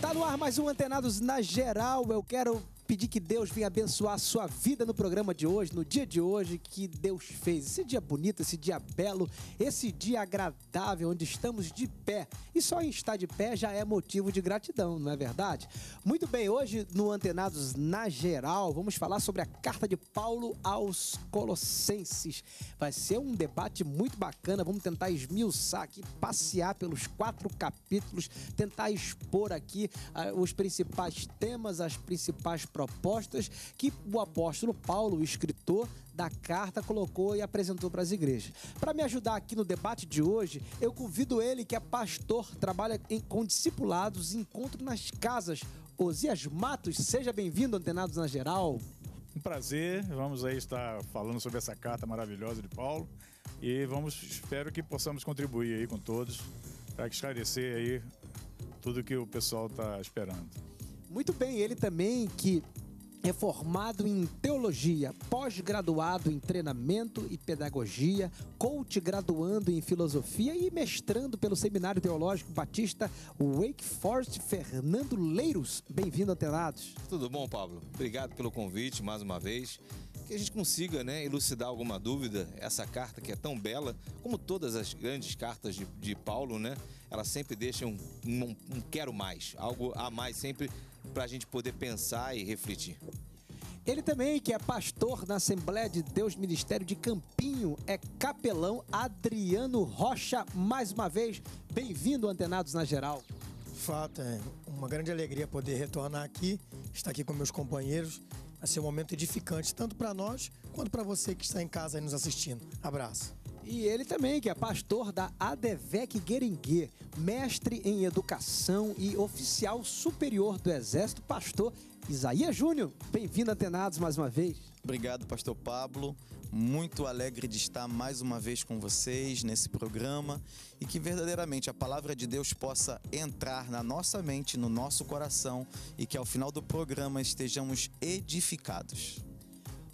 Tá no ar mais um Antenados na Geral. Eu quero pedir que Deus venha abençoar a sua vida no programa de hoje, no dia de hoje que Deus fez. Esse dia bonito, esse dia belo, esse dia agradável, onde estamos de pé. E só estar de pé já é motivo de gratidão, não é verdade? Muito bem, hoje no Antenados na Geral, vamos falar sobre a carta de Paulo aos Colossenses. Vai ser um debate muito bacana, vamos tentar esmiuçar aqui, passear pelos quatro capítulos, tentar expor aqui uh, os principais temas, as principais propostas que o apóstolo Paulo, o escritor da carta, colocou e apresentou para as igrejas. Para me ajudar aqui no debate de hoje, eu convido ele, que é pastor, trabalha em, com discipulados, e encontro nas casas. Osias Matos, seja bem-vindo, Antenados na Geral. Um prazer, vamos aí estar falando sobre essa carta maravilhosa de Paulo e vamos, espero que possamos contribuir aí com todos para esclarecer aí tudo que o pessoal está esperando. Muito bem, ele também que é formado em teologia, pós-graduado em treinamento e pedagogia, coach graduando em filosofia e mestrando pelo Seminário Teológico Batista Wake Forest Fernando Leiros. Bem-vindo, Antenados. Tudo bom, Pablo? Obrigado pelo convite mais uma vez. Que a gente consiga né, elucidar alguma dúvida, essa carta que é tão bela, como todas as grandes cartas de, de Paulo, né? Ela sempre deixa um, um, um quero mais, algo a mais sempre para a gente poder pensar e refletir. Ele também, que é pastor na Assembleia de Deus Ministério de Campinho, é capelão Adriano Rocha. Mais uma vez, bem-vindo, Antenados na Geral. Fato, é uma grande alegria poder retornar aqui, estar aqui com meus companheiros. Vai ser um momento edificante, tanto para nós quanto para você que está em casa e nos assistindo. Abraço. E ele também, que é pastor da Adevec Gueringue, mestre em educação e oficial superior do Exército, pastor Isaías Júnior. Bem-vindo, Atenados, mais uma vez. Obrigado, pastor Pablo. Muito alegre de estar mais uma vez com vocês nesse programa e que verdadeiramente a palavra de Deus possa entrar na nossa mente, no nosso coração e que ao final do programa estejamos edificados.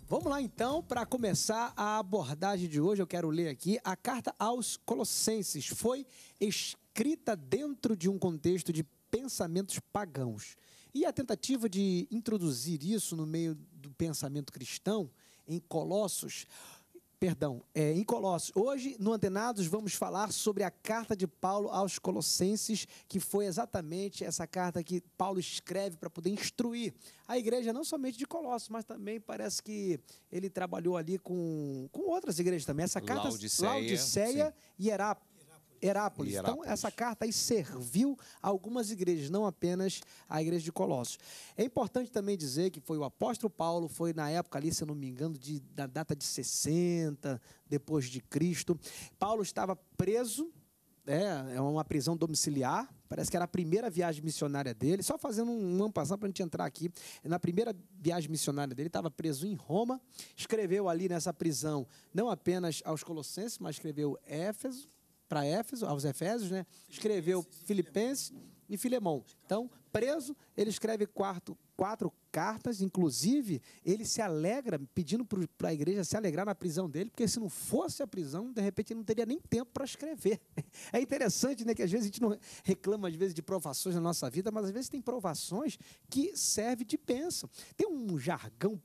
Vamos lá então, para começar a abordagem de hoje, eu quero ler aqui a carta aos Colossenses. Foi escrita dentro de um contexto de pensamentos pagãos. E a tentativa de introduzir isso no meio do pensamento cristão, em Colossos, perdão, é, em Colossos. Hoje, no Antenados, vamos falar sobre a carta de Paulo aos Colossenses, que foi exatamente essa carta que Paulo escreve para poder instruir a igreja, não somente de Colossos, mas também parece que ele trabalhou ali com, com outras igrejas também. Essa carta, Laodiceia, Laodiceia e Herápolis Herápolis. Então, essa carta aí serviu a algumas igrejas, não apenas a igreja de Colossos. É importante também dizer que foi o apóstolo Paulo, foi na época ali, se não me engano, de, da data de 60 depois de Cristo. Paulo estava preso, é, é uma prisão domiciliar, parece que era a primeira viagem missionária dele, só fazendo um passado para a gente entrar aqui. Na primeira viagem missionária dele, estava preso em Roma, escreveu ali nessa prisão não apenas aos Colossenses, mas escreveu Éfeso, para Éfeso, aos Efésios, né? escreveu Filipenses e Filemão. Então, preso, ele escreve quarto, quatro cartas, inclusive ele se alegra, pedindo para a igreja se alegrar na prisão dele, porque se não fosse a prisão, de repente ele não teria nem tempo para escrever. É interessante, né, que às vezes a gente não reclama às vezes de provações na nossa vida, mas às vezes tem provações que servem de bênção. Tem um jargão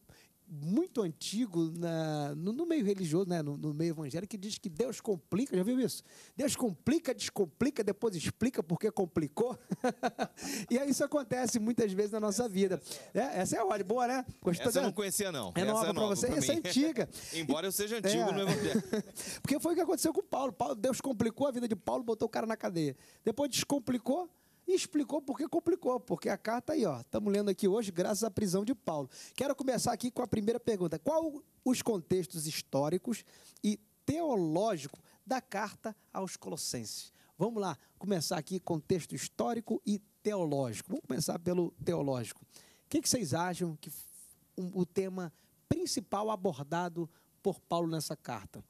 muito antigo na, no, no, meio religioso, né, no, no, meio evangélico, que diz que Deus complica, já viu isso? Deus complica, descomplica, depois explica porque complicou. e aí isso acontece muitas vezes na nossa é vida. É, essa é ótima, boa, né? Gostou essa eu não conhecia, não. É, é nova é para você, pra essa é antiga. Embora eu seja antigo é. no evangelho. porque foi o que aconteceu com Paulo. Paulo. Deus complicou a vida de Paulo, botou o cara na cadeia. Depois descomplicou e explicou porque complicou, porque a carta aí, ó, estamos lendo aqui hoje, graças à prisão de Paulo. Quero começar aqui com a primeira pergunta: qual os contextos históricos e teológico da carta aos Colossenses? Vamos lá, começar aqui contexto histórico e teológico. Vamos começar pelo teológico. O que, que vocês acham que um, o tema principal abordado por Paulo nessa carta?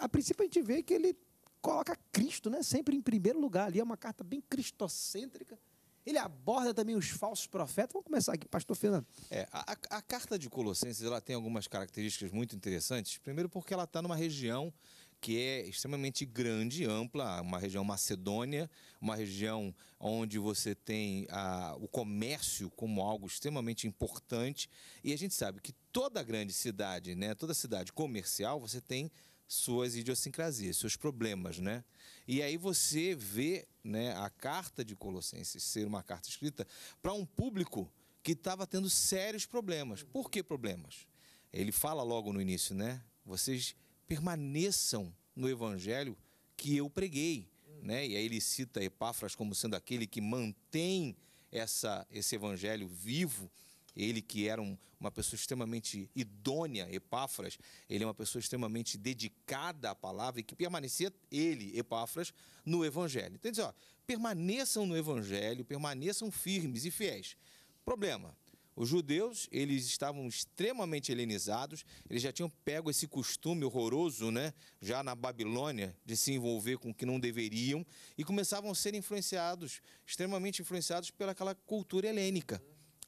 A, a princípio a gente vê que ele coloca Cristo né, sempre em primeiro lugar ali, é uma carta bem cristocêntrica. Ele aborda também os falsos profetas. Vamos começar aqui, pastor Fernando. É, a, a carta de Colossenses ela tem algumas características muito interessantes. Primeiro, porque ela está numa região que é extremamente grande, ampla, uma região macedônia, uma região onde você tem a, o comércio como algo extremamente importante. E a gente sabe que toda grande cidade, né, toda cidade comercial, você tem suas idiosincrasias, seus problemas, né? E aí você vê, né, a carta de Colossenses ser uma carta escrita para um público que estava tendo sérios problemas. Por que problemas? Ele fala logo no início, né? Vocês permaneçam no evangelho que eu preguei, né? E aí ele cita Epáfras como sendo aquele que mantém essa esse evangelho vivo ele que era um, uma pessoa extremamente idônea, Epáfras, ele é uma pessoa extremamente dedicada à palavra e que permanecia, ele, Epáfras, no Evangelho. Então ele diz, ó, permaneçam no Evangelho, permaneçam firmes e fiéis. Problema, os judeus, eles estavam extremamente helenizados, eles já tinham pego esse costume horroroso, né, já na Babilônia, de se envolver com o que não deveriam, e começavam a ser influenciados, extremamente influenciados pelaquela cultura helênica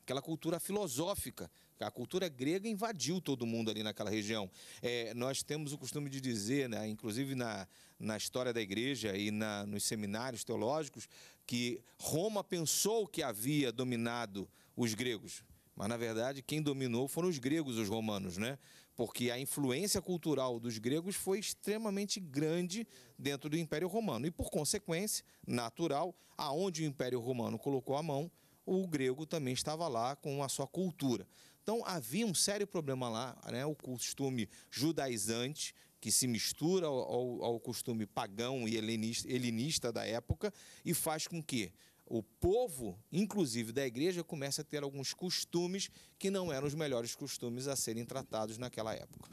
aquela cultura filosófica. A cultura grega invadiu todo mundo ali naquela região. É, nós temos o costume de dizer, né, inclusive na, na história da igreja e na, nos seminários teológicos, que Roma pensou que havia dominado os gregos. Mas, na verdade, quem dominou foram os gregos, os romanos, né? Porque a influência cultural dos gregos foi extremamente grande dentro do Império Romano. E, por consequência, natural, aonde o Império Romano colocou a mão, o grego também estava lá com a sua cultura. Então havia um sério problema lá, né? o costume judaizante, que se mistura ao, ao, costume pagão e helenista, helenista da época, e faz com que o povo, inclusive da igreja, comece a ter alguns costumes que não eram os melhores costumes a serem tratados naquela época.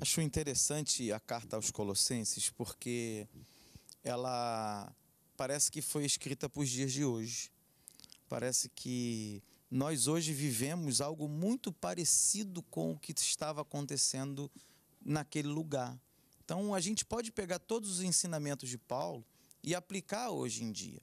Acho interessante a carta aos Colossenses porque ela parece que foi escrita para os dias de hoje. Parece que nós hoje vivemos algo muito parecido com o que estava acontecendo naquele lugar. Então, a gente pode pegar todos os ensinamentos de Paulo e aplicar hoje em dia.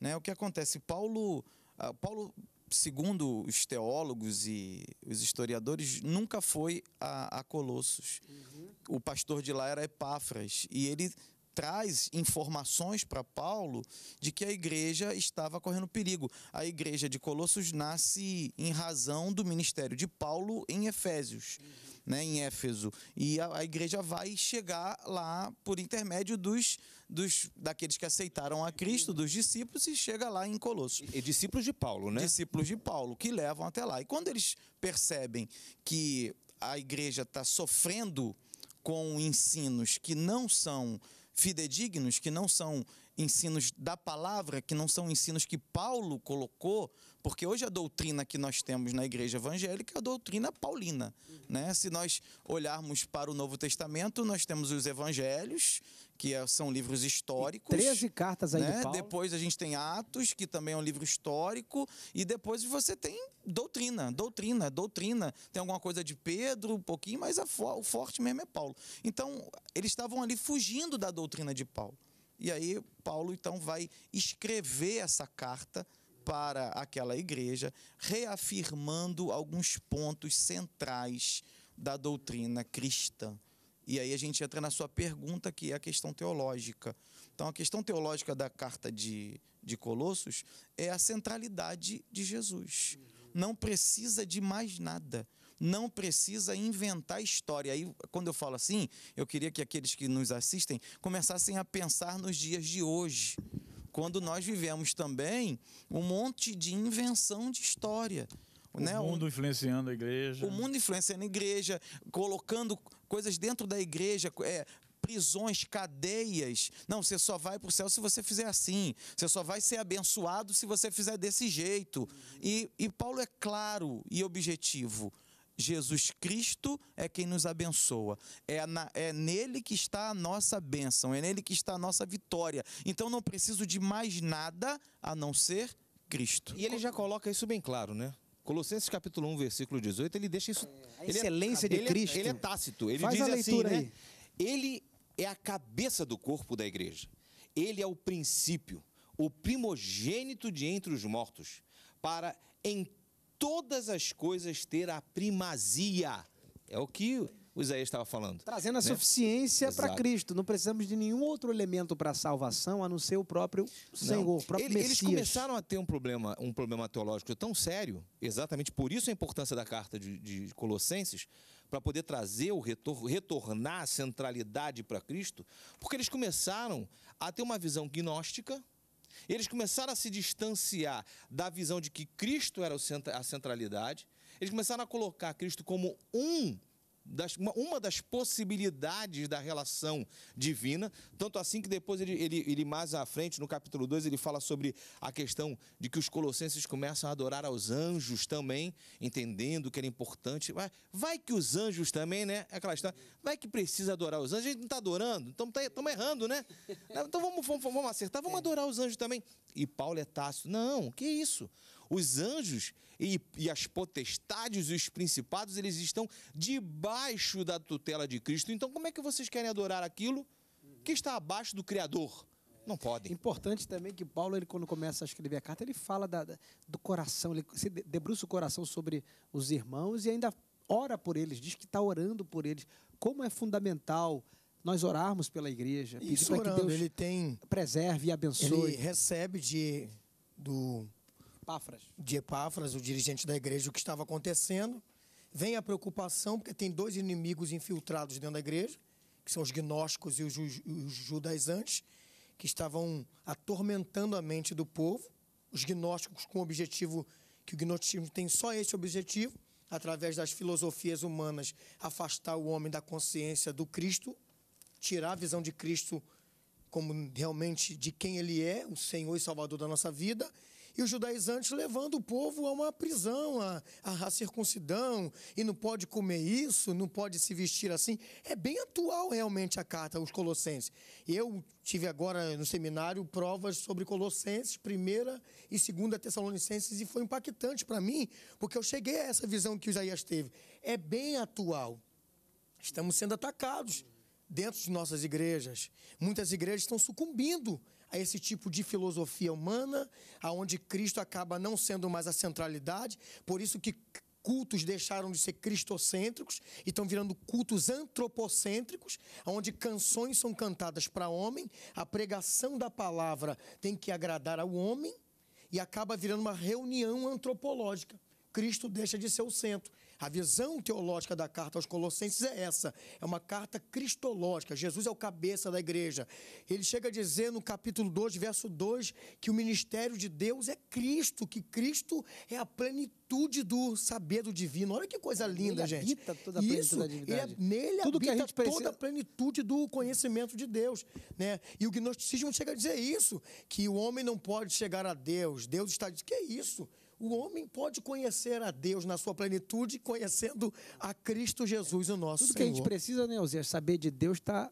Né? O que acontece? Paulo, ah, Paulo, segundo os teólogos e os historiadores, nunca foi a, a Colossos. Uhum. O pastor de lá era Epáfras e ele traz informações para Paulo de que a igreja estava correndo perigo. A igreja de Colossos nasce em razão do ministério de Paulo em Efésios, né, em Éfeso. E a, a igreja vai chegar lá por intermédio dos, dos daqueles que aceitaram a Cristo, dos discípulos, e chega lá em Colossos. E, e discípulos de Paulo, né? Discípulos de Paulo, que levam até lá. E quando eles percebem que a igreja está sofrendo com ensinos que não são fidedignos, que não são ensinos da palavra, que não são ensinos que Paulo colocou, porque hoje a doutrina que nós temos na igreja evangélica é a doutrina paulina. Né? Se nós olharmos para o Novo Testamento, nós temos os evangelhos, que é, são livros históricos. E 13 cartas aí né? de Paulo. Depois a gente tem Atos, que também é um livro histórico, e depois você tem doutrina, doutrina, doutrina. Tem alguma coisa de Pedro, um pouquinho, mas fo o forte mesmo é Paulo. Então, eles estavam ali fugindo da doutrina de Paulo. E aí Paulo então vai escrever essa carta para aquela igreja, reafirmando alguns pontos centrais da doutrina cristã. E aí a gente entra na sua pergunta, que é a questão teológica. Então, a questão teológica da carta de, de Colossos é a centralidade de Jesus. Não precisa de mais nada. Não precisa inventar história. Aí, quando eu falo assim, eu queria que aqueles que nos assistem começassem a pensar nos dias de hoje quando nós vivemos também um monte de invenção de história. O né? mundo influenciando a igreja. O mundo influenciando a igreja, colocando coisas dentro da igreja, é, prisões, cadeias. Não, você só vai para o céu se você fizer assim. Você só vai ser abençoado se você fizer desse jeito. E, e Paulo é claro e objetivo. Jesus Cristo é quem nos abençoa. É, na, é nele que está a nossa bênção, é nele que está a nossa vitória. Então não preciso de mais nada a não ser Cristo. E ele já coloca isso bem claro, né? Colossenses capítulo 1, versículo 18, ele deixa isso. É, a excelência é, de ele Cristo. É, ele é tácito. Ele Faz diz a assim, né? Aí. Ele é a cabeça do corpo da igreja. Ele é o princípio, o primogênito de entre os mortos, para em todas as coisas ter a primazia. É o que o Isaías estava falando. Trazendo a né? suficiência para Cristo. Não precisamos de nenhum outro elemento para a salvação a não ser o próprio Senhor, não. o próprio Ele, Messias. Eles começaram a ter um problema, um problema teológico tão sério, exatamente por isso a importância da carta de, de Colossenses, para poder trazer o retor, retornar a centralidade para Cristo, porque eles começaram a ter uma visão gnóstica. Eles começaram a se distanciar da visão de que Cristo era a centralidade. Eles começaram a colocar Cristo como um das, uma, uma, das possibilidades da relação divina, tanto assim que depois ele, ele, ele mais à frente, no capítulo 2, ele fala sobre a questão de que os colossenses começam a adorar aos anjos também, entendendo que era importante. vai que os anjos também, né? É aquela história, vai que precisa adorar os anjos, a gente não está adorando, estamos tá, errando, né? Então vamos, vamos, vamos acertar, vamos é. adorar os anjos também. E Paulo é tácito, não, que isso? Os anjos e, e as potestades e os principados, eles estão debaixo da tutela de Cristo. Então, como é que vocês querem adorar aquilo que está abaixo do Criador? Não podem. Importante também que Paulo, ele, quando começa a escrever a carta, ele fala da, da, do coração, ele se debruça o coração sobre os irmãos e ainda ora por eles, diz que está orando por eles. Como é fundamental nós orarmos pela igreja, Isso é orando, que Deus ele tem, preserve e abençoe. Ele recebe de, do Epáfras. De Epáfras, o dirigente da igreja, o que estava acontecendo. Vem a preocupação, porque tem dois inimigos infiltrados dentro da igreja, que são os gnósticos e os, os judaizantes, que estavam atormentando a mente do povo. Os gnósticos com o objetivo, que o gnosticismo tem só esse objetivo, através das filosofias humanas, afastar o homem da consciência do Cristo, tirar a visão de Cristo como realmente de quem ele é, o Senhor e Salvador da nossa vida, e os judaizantes levando o povo a uma prisão, a, a, a, circuncidão, e não pode comer isso, não pode se vestir assim. É bem atual realmente a carta aos Colossenses. Eu tive agora no seminário provas sobre Colossenses, primeira e segunda Tessalonicenses, e foi impactante para mim, porque eu cheguei a essa visão que Isaías teve. É bem atual. Estamos sendo atacados dentro de nossas igrejas. Muitas igrejas estão sucumbindo a esse tipo de filosofia humana, aonde Cristo acaba não sendo mais a centralidade, por isso que cultos deixaram de ser cristocêntricos e estão virando cultos antropocêntricos, onde canções são cantadas para homem, a pregação da palavra tem que agradar ao homem e acaba virando uma reunião antropológica. Cristo deixa de ser o centro. A visão teológica da carta aos Colossenses é essa: é uma carta cristológica. Jesus é o cabeça da igreja. Ele chega a dizer no capítulo 2, verso 2, que o ministério de Deus é Cristo, que Cristo é a plenitude do saber do divino. Olha que coisa linda, gente. toda a Isso, Ele, é, nele Tudo habita a precisa... toda a plenitude do conhecimento de Deus. Né? E o gnosticismo chega a dizer isso: que o homem não pode chegar a Deus. Deus está dizendo, que é isso? O homem pode conhecer a Deus na sua plenitude, conhecendo a Cristo Jesus, o nosso Tudo Senhor. Tudo que a gente precisa, né, Oséias, saber de Deus está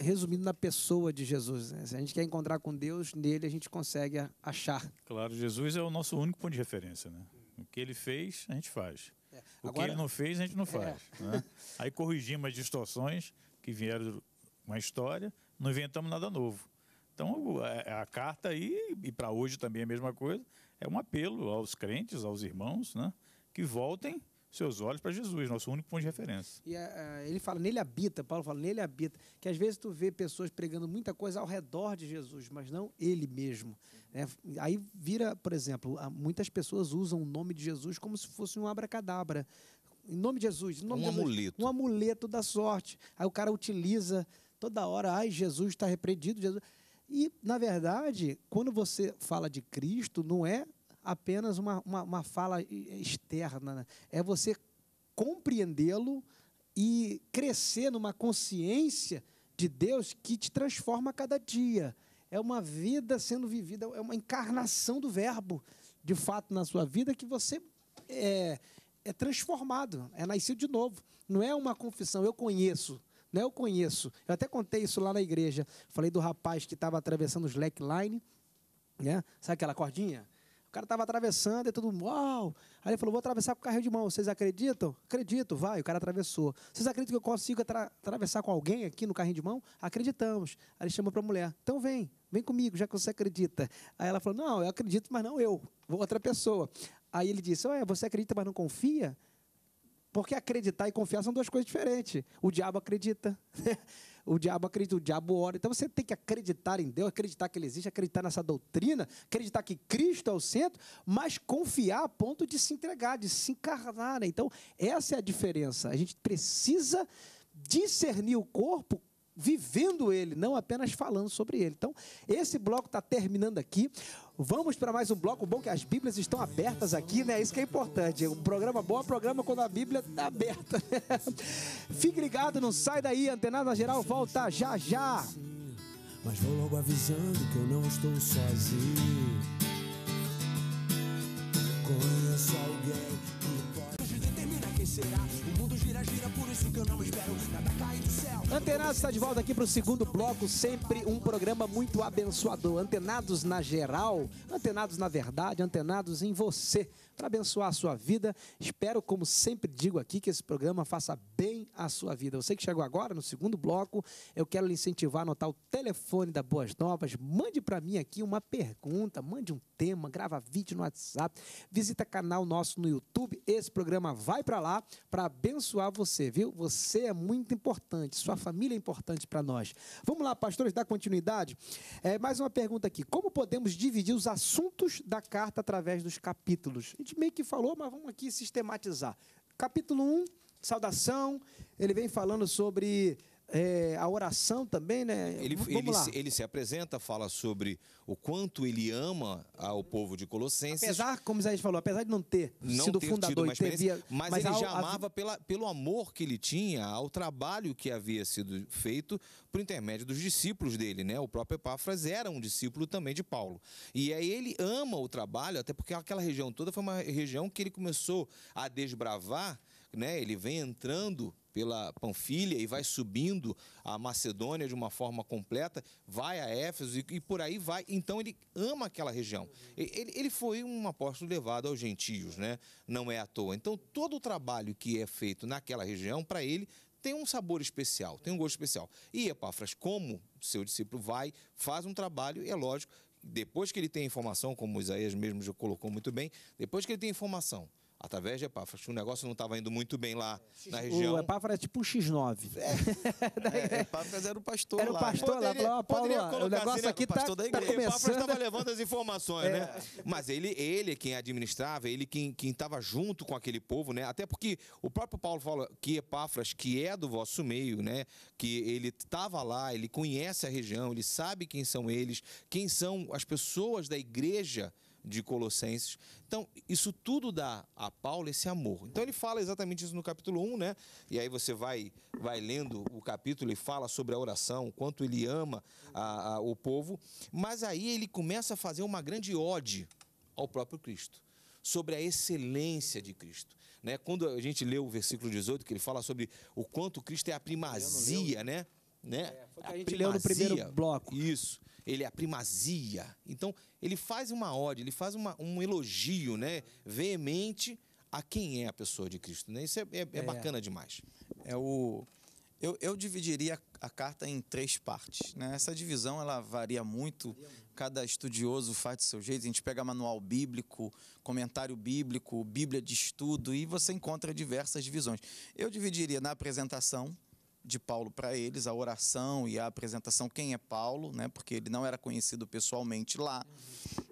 resumido na pessoa de Jesus. Né? Se a gente quer encontrar com Deus, nele a gente consegue achar. Claro, Jesus é o nosso único ponto de referência. Né? O que ele fez, a gente faz. É, o Agora, que ele não fez, a gente não é. faz. É. Né? Aí corrigimos as distorções que vieram com a história, não inventamos nada novo. Então, a, é, a carta aí, e para hoje também é a mesma coisa, é um apelo aos crentes, aos irmãos, né, que voltem seus olhos para Jesus, nosso único ponto de referência. E uh, ele fala, nele habita, Paulo fala, nele habita. Que às vezes tu vê pessoas pregando muita coisa ao redor de Jesus, mas não ele mesmo. Né? Aí vira, por exemplo, muitas pessoas usam o nome de Jesus como se fosse um abracadabra. Em nome de Jesus. Nome um de Jesus, amuleto. Um amuleto da sorte. Aí o cara utiliza toda hora, ai, Jesus está repreendido, Jesus e, na verdade, quando você fala de Cristo, não é apenas uma, uma, uma fala externa, né? é você compreendê-lo e crescer numa consciência de Deus que te transforma a cada dia. É uma vida sendo vivida, é uma encarnação do Verbo, de fato, na sua vida, que você é, é transformado, é nascido de novo. Não é uma confissão, eu conheço né, eu conheço. Eu até contei isso lá na igreja. Falei do rapaz que estava atravessando os slackline, né? Sabe aquela cordinha? O cara estava atravessando e todo mundo, uau! Aí ele falou, vou atravessar com o carrinho de mão. Vocês acreditam? Acredito, vai. O cara atravessou. Vocês acreditam que eu consigo atra atravessar com alguém aqui no carrinho de mão? Acreditamos. Aí ele chamou para a mulher, então vem, vem comigo, já que você acredita. Aí ela falou, não, eu acredito, mas não eu. vou Outra pessoa. Aí ele disse, ué, você acredita, mas não confia? Porque acreditar e confiar são duas coisas diferentes. O diabo acredita. o diabo acredita, o diabo ora. Então você tem que acreditar em Deus, acreditar que Ele existe, acreditar nessa doutrina, acreditar que Cristo é o centro, mas confiar a ponto de se entregar, de se encarnar. Né? Então, essa é a diferença. A gente precisa discernir o corpo vivendo ele, não apenas falando sobre ele. Então, esse bloco está terminando aqui. Vamos para mais um bloco bom, que as Bíblias estão abertas aqui, né? Isso que é importante. Um programa bom é um programa quando a Bíblia está aberta. Né? Fique ligado, não sai daí. Antenada Geral volta já já. Mas vou logo avisando que eu não estou sozinho. Conheço alguém que pode determinar quem será. Antenados está de volta aqui para o segundo bloco, sempre um programa muito abençoador. Antenados na geral, antenados na verdade, antenados em você para abençoar a sua vida. Espero, como sempre digo aqui, que esse programa faça bem a sua vida. Você que chegou agora no segundo bloco, eu quero lhe incentivar a anotar o telefone da Boas Novas. Mande para mim aqui uma pergunta, mande um tema, grava vídeo no WhatsApp, visita canal nosso no YouTube. Esse programa vai para lá para abençoar você, viu? Você é muito importante, sua família é importante para nós. Vamos lá, pastores, dar continuidade. É, mais uma pergunta aqui. Como podemos dividir os assuntos da carta através dos capítulos? A gente gente meio que falou, mas vamos aqui sistematizar. Capítulo 1, saudação, ele vem falando sobre é, a oração também, né? Ele, ele se, ele, se apresenta, fala sobre o quanto ele ama ao povo de Colossenses. Apesar, como Isaías falou, apesar de não ter não sido ter fundador e ter via, mas, mas, ele ao, já amava a... pela, pelo amor que ele tinha ao trabalho que havia sido feito por intermédio dos discípulos dele, né? O próprio Epáfras era um discípulo também de Paulo. E aí ele ama o trabalho, até porque aquela região toda foi uma região que ele começou a desbravar né, ele vem entrando pela Panfilha e vai subindo a Macedônia de uma forma completa, vai a Éfeso e, e por aí vai. Então ele ama aquela região. Ele, ele foi um apóstolo levado aos gentios, né? Não é à toa. Então todo o trabalho que é feito naquela região, para ele, tem um sabor especial, tem um gosto especial. E Epáfras, como seu discípulo, vai, faz um trabalho, e é lógico, depois que ele tem informação, como Isaías mesmo já colocou muito bem, depois que ele tem informação através de Epáfras. O negócio não estava indo muito bem lá na região. O Epáfras é tipo um X9. É. é, Epáfras era o pastor era lá. Era o pastor lá. Poderia, lá, Paulo, poderia o assim, negócio né, aqui está pastor da tá igreja. tá começando. estava levando as informações, né? é. né? Mas ele, ele quem administrava, ele quem estava junto com aquele povo, né? Até porque o próprio Paulo fala que Epáfras, que é do vosso meio, né? Que ele estava lá, ele conhece a região, ele sabe quem são eles, quem são as pessoas da igreja de Colossenses. Então, isso tudo dá a Paulo esse amor. Então, ele fala exatamente isso no capítulo 1, né? E aí você vai, vai lendo o capítulo e fala sobre a oração, quanto ele ama a, a, o povo. Mas aí ele começa a fazer uma grande ode ao próprio Cristo sobre a excelência de Cristo. Né? Quando a gente lê o versículo 18, que ele fala sobre o quanto Cristo é a primazia, né? né? É, a, a gente primazia. leu no primeiro bloco. Isso ele é a primazia. Então, ele faz uma ode, ele faz uma, um elogio né, veemente a quem é a pessoa de Cristo. Né? Isso é, é, é, é bacana demais. É o... Eu, eu dividiria a carta em três partes. Né? Essa divisão ela varia muito, cada estudioso faz do seu jeito. A gente pega manual bíblico, comentário bíblico, Bíblia de estudo e você encontra diversas divisões. Eu dividiria na apresentação, de Paulo para eles, a oração e a apresentação, quem é Paulo, né? porque ele não era conhecido pessoalmente lá.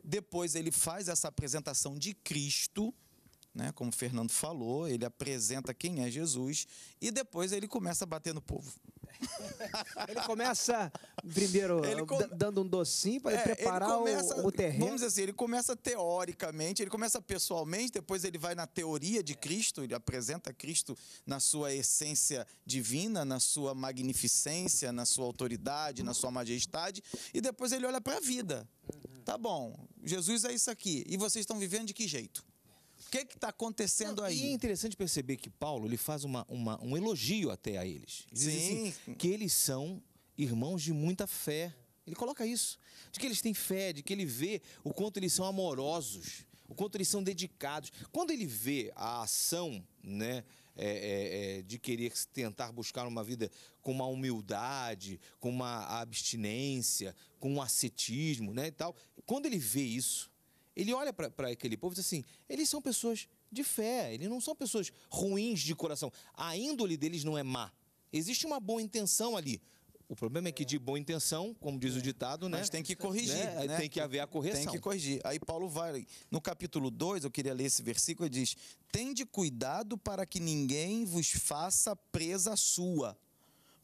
Depois ele faz essa apresentação de Cristo, né? como Fernando falou, ele apresenta quem é Jesus, e depois ele começa a bater no povo ele começa primeiro ele uh, com... dando um docinho para é, preparar começa, o, o terreno. Vamos dizer assim, ele começa teoricamente, ele começa pessoalmente, depois ele vai na teoria de Cristo, ele apresenta Cristo na sua essência divina, na sua magnificência, na sua autoridade, na sua majestade, e depois ele olha para a vida. Uhum. Tá bom, Jesus é isso aqui. E vocês estão vivendo de que jeito? que está acontecendo não, aí? E é interessante perceber que Paulo ele faz uma, uma um elogio até a eles. Ele Sim. Assim, que eles são irmãos de muita fé. Ele coloca isso. De que eles têm fé, de que ele vê o quanto eles são amorosos, o quanto eles são dedicados. Quando ele vê a ação né, é, é, é de querer tentar buscar uma vida com uma humildade, com uma abstinência, com um ascetismo né, e tal, quando ele vê isso, ele olha para aquele povo e diz assim: eles são pessoas de fé, eles não são pessoas ruins de coração. A índole deles não é má. Existe uma boa intenção ali. O problema é que de boa intenção, como diz o ditado, né? Mas tem que corrigir, né? Né? Tem que haver a correção. Tem que corrigir. Aí Paulo vai, no capítulo 2, eu queria ler esse versículo, ele diz: "Tende cuidado para que ninguém vos faça presa sua"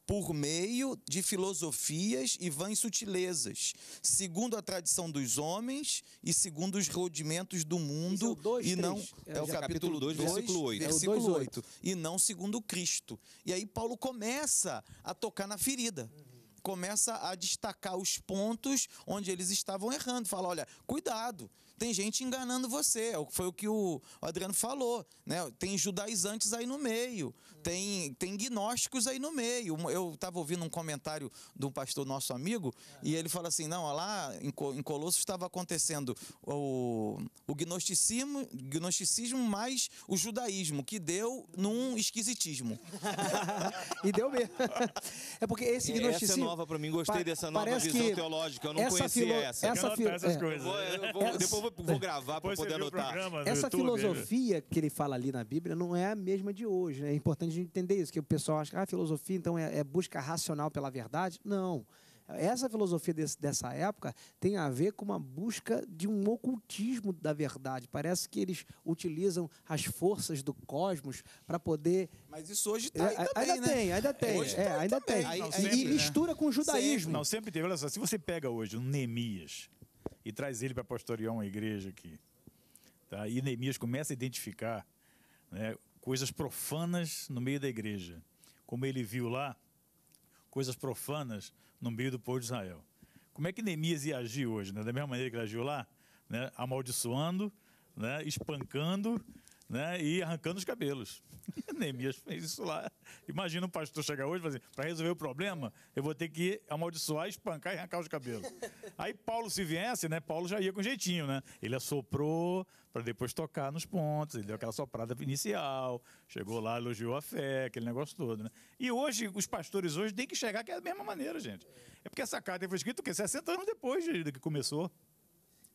por meio de filosofias e vãs sutilezas, segundo a tradição dos homens e segundo os rudimentos do mundo, é dois, e não é, é, o capítulo 2, versículo 8, é versículo 2, 8, e não segundo Cristo. E aí Paulo começa a tocar na ferida. Começa a destacar os pontos onde eles estavam errando. Fala, olha, cuidado, tem gente enganando você. É foi o que o Adriano falou, né? Tem judaizantes aí no meio tem, tem gnósticos aí no meio. Eu estava ouvindo um comentário de um pastor nosso amigo, e ele fala assim: não, lá em, Colosso estava acontecendo o, o gnosticismo, gnosticismo mais o judaísmo, que deu num esquisitismo. e deu mesmo. É porque esse gnosticismo. É, essa é nova para mim, gostei dessa nova visão teológica. Eu não essa conhecia essa. essa eu é. Vou, eu vou, é. essa... vou, vou gravar para poder anotar. Essa YouTube, né? filosofia né? que ele fala ali na Bíblia não é a mesma de hoje, né? É importante entender isso, que o pessoal acha que ah, filosofia então é, é busca racional pela verdade. Não. Essa filosofia desse, dessa época tem a ver com uma busca de um ocultismo da verdade. Parece que eles utilizam as forças do cosmos para poder. Mas isso hoje é, tá também, ainda né? tem, ainda é, tem, é, tá ainda também. tem. sempre, né? mistura com o judaísmo. Sempre. Não sempre teve. Olha só, se você pega hoje um Neemias e traz ele para pastorear uma igreja aqui, tá? E Neemias começa a identificar né, coisas profanas no meio da igreja, como ele viu lá coisas profanas no meio do povo de Israel. Como é que Neemias ia agir hoje? Né? Da mesma maneira que ele agiu lá, né? amaldiçoando, né? espancando né, e arrancando os cabelos. Neemias fez isso lá. Imagina um pastor chegar hoje e fazer, assim, para resolver o problema, eu vou ter que amaldiçoar, espancar e arrancar os cabelos. Aí Paulo se viesse, né, Paulo já ia com jeitinho, né? Ele assoprou para depois tocar nos pontos, ele deu aquela soprada inicial, chegou lá, elogiou a fé, aquele negócio todo, né? E hoje, os pastores hoje têm que chegar que é da mesma maneira, gente. É porque essa carta foi escrita o quê? 60 anos depois de que começou.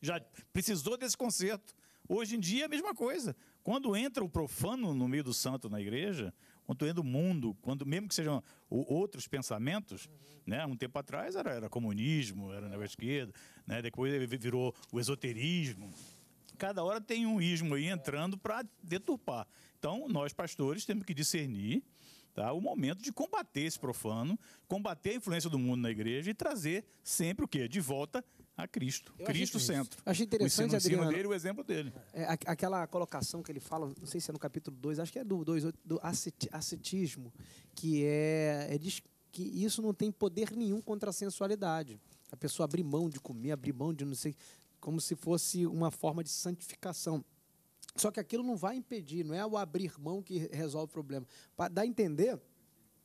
Já precisou desse conserto. Hoje em dia é a mesma coisa. Quando entra o profano no meio do santo na igreja, quando entra o mundo, quando mesmo que sejam outros pensamentos, né? Um tempo atrás era, era comunismo, era nova esquerda, né? Depois virou o esoterismo. Cada hora tem um ismo aí entrando para deturpar. Então, nós pastores temos que discernir tá? o momento de combater esse profano, combater a influência do mundo na igreja e trazer sempre o quê? De volta a Cristo. Eu Cristo achei, centro. Achei interessante, o ensino, Adriano, dele, o exemplo dele. É, aquela colocação que ele fala, não sei se é no capítulo 2, acho que é do 2, do ascetismo, que é, é diz que isso não tem poder nenhum contra a sensualidade. A pessoa abrir mão de comer, abrir mão de não sei, como se fosse uma forma de santificação. Só que aquilo não vai impedir, não é o abrir mão que resolve o problema. Para dar a entender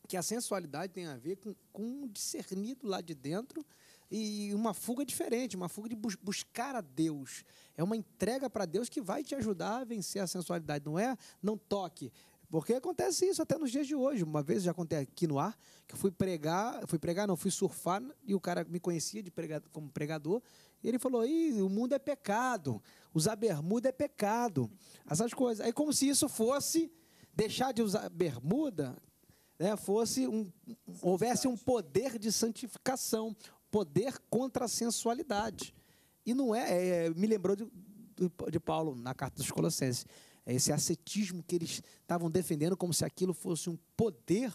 que a sensualidade tem a ver com, um discernido lá de dentro e uma fuga diferente, uma fuga de bus buscar a Deus. É uma entrega para Deus que vai te ajudar a vencer a sensualidade, não é? Não toque. Porque acontece isso até nos dias de hoje. Uma vez já aconteceu aqui no ar que eu fui pregar, fui pregar, não, fui surfar e o cara me conhecia de pregado como pregador. E ele falou: o mundo é pecado, usar bermuda é pecado, essas coisas". Aí como se isso fosse deixar de usar bermuda, né, fosse um, houvesse um poder de santificação, poder contra a sensualidade. E não é, é, é me lembrou de, de Paulo na carta dos Colossenses, é esse ascetismo que eles estavam defendendo como se aquilo fosse um poder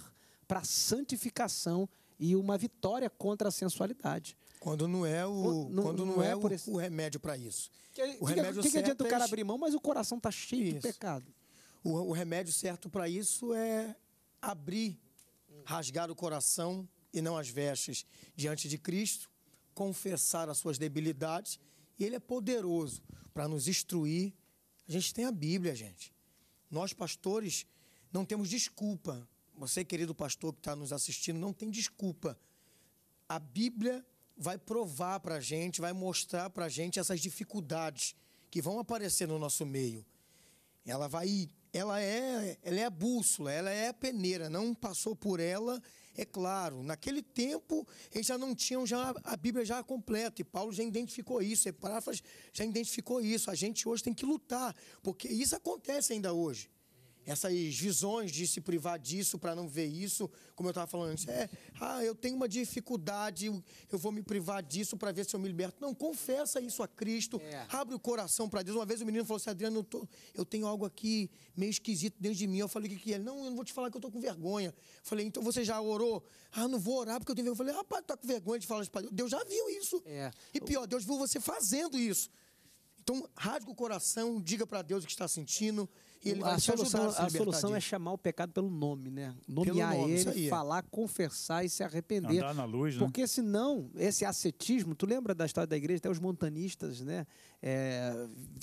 para santificação e uma vitória contra a sensualidade. Quando não é o, não, quando não, não é, é o, esse... o, remédio para isso. o que, remédio que, que adianta é o cara abrir mão, mas o coração está cheio isso. de pecado? O, o remédio certo para isso é abrir, rasgar o coração, e não as vestes diante de Cristo, confessar as suas debilidades, e Ele é poderoso para nos instruir. A gente tem a Bíblia, gente. Nós, pastores, não temos desculpa. Você, querido pastor que está nos assistindo, não tem desculpa. A Bíblia vai provar para a gente, vai mostrar para a gente essas dificuldades que vão aparecer no nosso meio. Ela vai, ela é, ela é a bússola, ela é a peneira. Não passou por ela é claro, naquele tempo eles já não tinham já a Bíblia já completa e Paulo já identificou isso, Epáfras já identificou isso. A gente hoje tem que lutar, porque isso acontece ainda hoje essas visões de se privar disso para não ver isso, como eu estava falando antes, é, ah, eu tenho uma dificuldade, eu vou me privar disso para ver se eu me liberto. Não, confessa isso a Cristo, é. abre o coração para Deus. Uma vez o menino falou assim, Adriano, eu, tô, eu tenho algo aqui meio esquisito dentro de mim. Eu falei, o que, que é? Não, eu não vou te falar que eu estou com vergonha. Eu falei, então você já orou? Ah, não vou orar porque eu tenho vergonha. Eu falei, rapaz, ah, tá com vergonha de falar isso para Deus. Deus já viu isso. É. E pior, Deus viu você fazendo isso. Então, rasga o coração, diga para Deus o que está sentindo. É. E ele vai a, solução, a solução é chamar o pecado pelo nome, né? Nomear nome, ele, falar, confessar e se arrepender. Andar na luz, né? Porque senão, esse ascetismo, tu lembra da história da igreja, até os montanistas, né? É,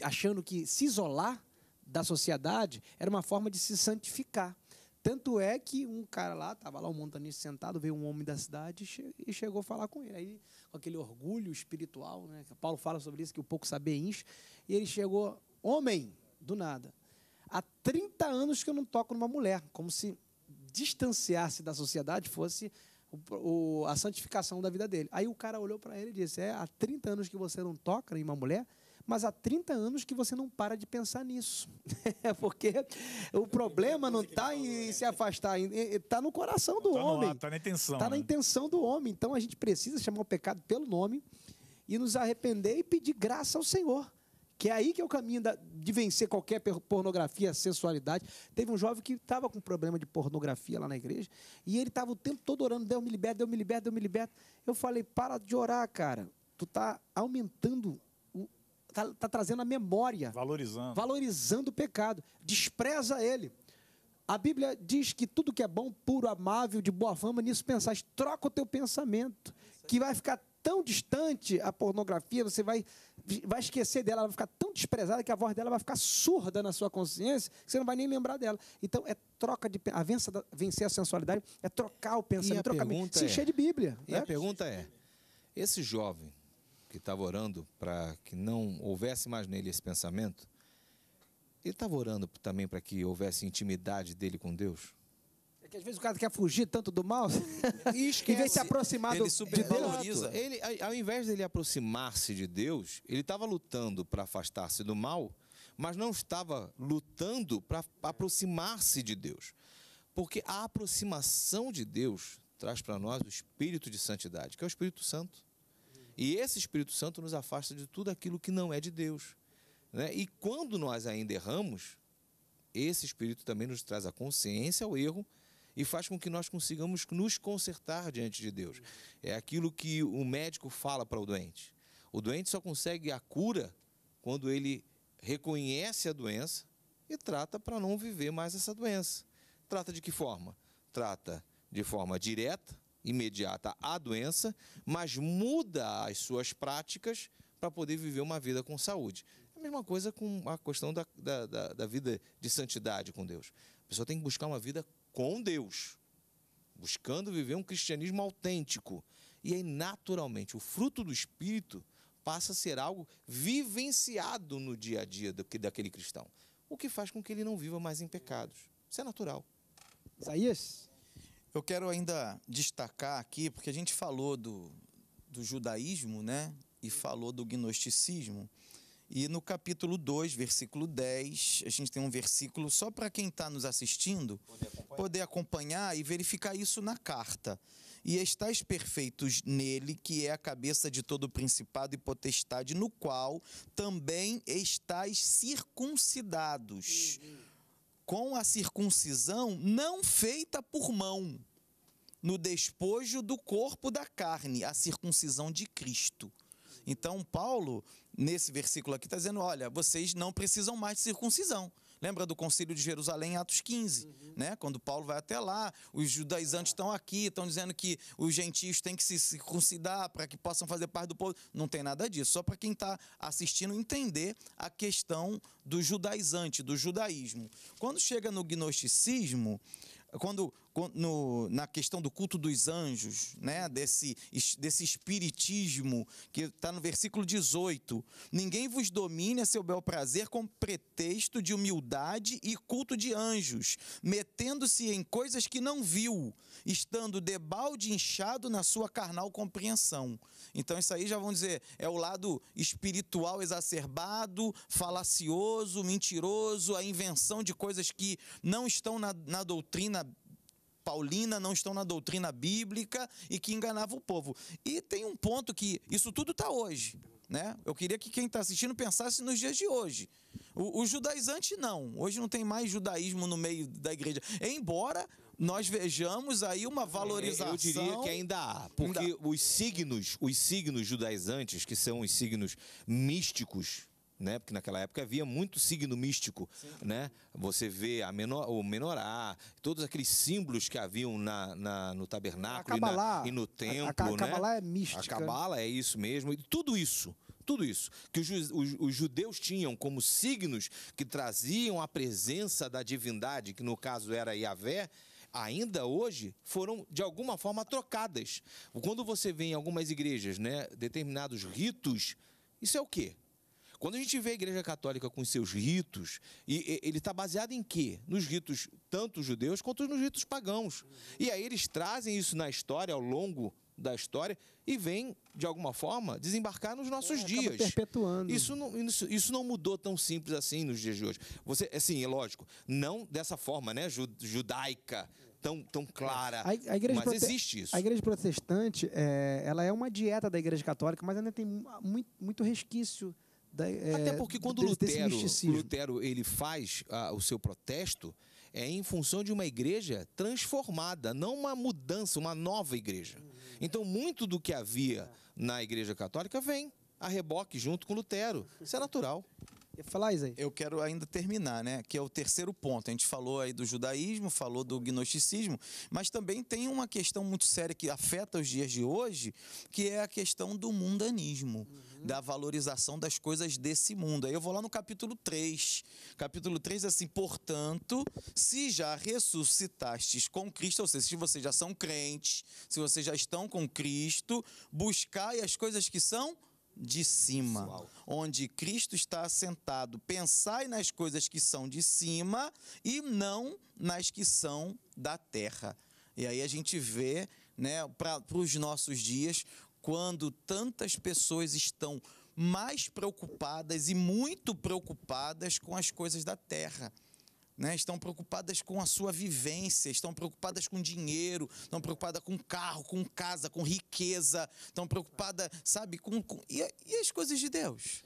achando que se isolar da sociedade era uma forma de se santificar. Tanto é que um cara lá, estava lá um montanista sentado, veio um homem da cidade e, e chegou a falar com ele. Aí, com aquele orgulho espiritual, né? Paulo fala sobre isso, que o pouco saber enche. E ele chegou, homem, do nada. Há 30 anos que eu não toco numa mulher, como se distanciar-se da sociedade fosse o, o, a santificação da vida dele. Aí o cara olhou para ele e disse: É, há 30 anos que você não toca em uma mulher, mas há 30 anos que você não para de pensar nisso. Porque o problema não está em se afastar, está no coração do tá homem. Está na intenção. Está né? na intenção do homem. Então a gente precisa chamar o pecado pelo nome e nos arrepender e pedir graça ao Senhor. Que é aí que é o caminho da, de vencer qualquer pornografia, sensualidade. Teve um jovem que estava com problema de pornografia lá na igreja e ele estava o tempo todo orando: Deus me liberta, Deus me liberta, Deus me liberta. Eu falei: para de orar, cara. Tu está aumentando está tá trazendo a memória. Valorizando. Valorizando o pecado. Despreza ele. A Bíblia diz que tudo que é bom, puro, amável, de boa fama, nisso pensaste. Troca o teu pensamento, que vai ficar tão distante a pornografia, você vai vai esquecer dela, ela vai ficar tão desprezada que a voz dela vai ficar surda na sua consciência, que você não vai nem lembrar dela. Então é troca de a vença, vencer a sensualidade é trocar o pensamento, trocar se é, encher de Bíblia. E a né? pergunta é: esse jovem que estava orando para que não houvesse mais nele esse pensamento, ele estava orando também para que houvesse intimidade dele com Deus? que às vezes o cara quer fugir tanto do mal e esquece. em vez de se aproximar ele do, de Deus. Ele, ao invés dele aproximar-se de Deus, ele estava lutando para afastar-se do mal, mas não estava lutando para aproximar-se de Deus. Porque a aproximação de Deus traz para nós o espírito de santidade, que é o Espírito Santo. E esse Espírito Santo nos afasta de tudo aquilo que não é de Deus. Né? E quando nós ainda erramos, esse Espírito também nos traz a consciência ao erro e faz com que nós consigamos nos consertar diante de Deus. É aquilo que o médico fala para o doente. O doente só consegue a cura quando ele reconhece a doença e trata para não viver mais essa doença. Trata de que forma? Trata de forma direta, imediata a doença, mas muda as suas práticas para poder viver uma vida com saúde. É a mesma coisa com a questão da, da, da, vida de santidade com Deus. A pessoa tem que buscar uma vida com Deus, buscando viver um cristianismo autêntico. E aí, naturalmente, o fruto do Espírito passa a ser algo vivenciado no dia a dia daquele cristão, o que faz com que ele não viva mais em pecados. Isso é natural. Isaías? Eu quero ainda destacar aqui, porque a gente falou do, do judaísmo, né? E falou do gnosticismo. E no capítulo 2, versículo 10, a gente tem um versículo só para quem está nos assistindo poder acompanhar. poder acompanhar e verificar isso na carta. E estáis perfeitos nele, que é a cabeça de todo principado e potestade, no qual também estáis circuncidados, uhum. com a circuncisão não feita por mão, no despojo do corpo da carne, a circuncisão de Cristo então, Paulo, nesse versículo aqui, está dizendo: olha, vocês não precisam mais de circuncisão. Lembra do Concílio de Jerusalém, Atos 15, uhum. né? Quando Paulo vai até lá, os judaizantes estão aqui, estão dizendo que os gentios têm que se circuncidar para que possam fazer parte do povo. Não tem nada disso. Só para quem está assistindo entender a questão do judaizante, do judaísmo. Quando chega no gnosticismo, quando no, na questão do culto dos anjos, né? desse, desse espiritismo que está no versículo 18: Ninguém vos domine a seu bel prazer com pretexto de humildade e culto de anjos, metendo-se em coisas que não viu, estando debalde inchado na sua carnal compreensão. Então, isso aí já vão dizer, é o lado espiritual exacerbado, falacioso, mentiroso, a invenção de coisas que não estão na, na doutrina paulina, não estão na doutrina bíblica e que enganava o povo. E tem um ponto que isso tudo está hoje. Né? Eu queria que quem está assistindo pensasse nos dias de hoje. O, o judaizante não. Hoje não tem mais judaísmo no meio da igreja. Embora nós vejamos aí uma é, valorização. Eu diria que ainda há, porque ainda... os signos, os signos judaizantes, que são os signos místicos, né? Porque naquela época havia muito signo místico, Sim. né? Você vê a menor, o menorá, todos aqueles símbolos que haviam na, na no tabernáculo e, na, e, no templo, a, a, a né? A cabala é mística. A cabala é isso mesmo, e tudo isso, tudo isso que os, os, os, judeus tinham como signos que traziam a presença da divindade, que no caso era Yahvé, ainda hoje foram de alguma forma trocadas. Quando você vê em algumas igrejas, né, determinados ritos, isso é o quê? Quando a gente vê a Igreja Católica com seus ritos, e, e ele está baseado em quê? Nos ritos tanto judeus quanto nos ritos pagãos. E aí eles trazem isso na história ao longo da história e vem, de alguma forma, desembarcar nos nossos é, dias. Perpetuando. Isso não, isso, isso, não mudou tão simples assim nos dias de hoje. Você, assim, é lógico, não dessa forma, né, judaica, tão, tão clara. A, a igreja mas existe isso. A igreja protestante, é, ela é uma dieta da igreja católica, mas ainda tem muito, muito resquício da, é, Até porque quando desse, Lutero, desse Lutero ele faz ah, o seu protesto, é em função de uma igreja transformada, não uma mudança, uma nova igreja. Então, muito do que havia na igreja católica vem a reboque junto com Lutero. Isso é natural. Falar, Isaías. Eu quero ainda terminar, né? Que é o terceiro ponto. A gente falou aí do judaísmo, falou do gnosticismo, mas também tem uma questão muito séria que afeta os dias de hoje, que é a questão do mundanismo. Uhum da valorização das coisas desse mundo. Aí eu vou lá no capítulo 3. Capítulo 3 é assim: portanto, se já ressuscitastes com Cristo, ou seja, se vocês já são crentes, se vocês já estão com Cristo, buscai as coisas que são de cima, Uau. onde Cristo está assentado. Pensai nas coisas que são de cima e não nas que são da terra. E aí a gente vê, né, para os nossos dias, quando tantas pessoas estão mais preocupadas e muito preocupadas com as coisas da terra. Né? Estão preocupadas com a sua vivência, estão preocupadas com dinheiro, estão preocupadas com carro, com casa, com riqueza, estão preocupadas, sabe, com, com e, e, as coisas de Deus.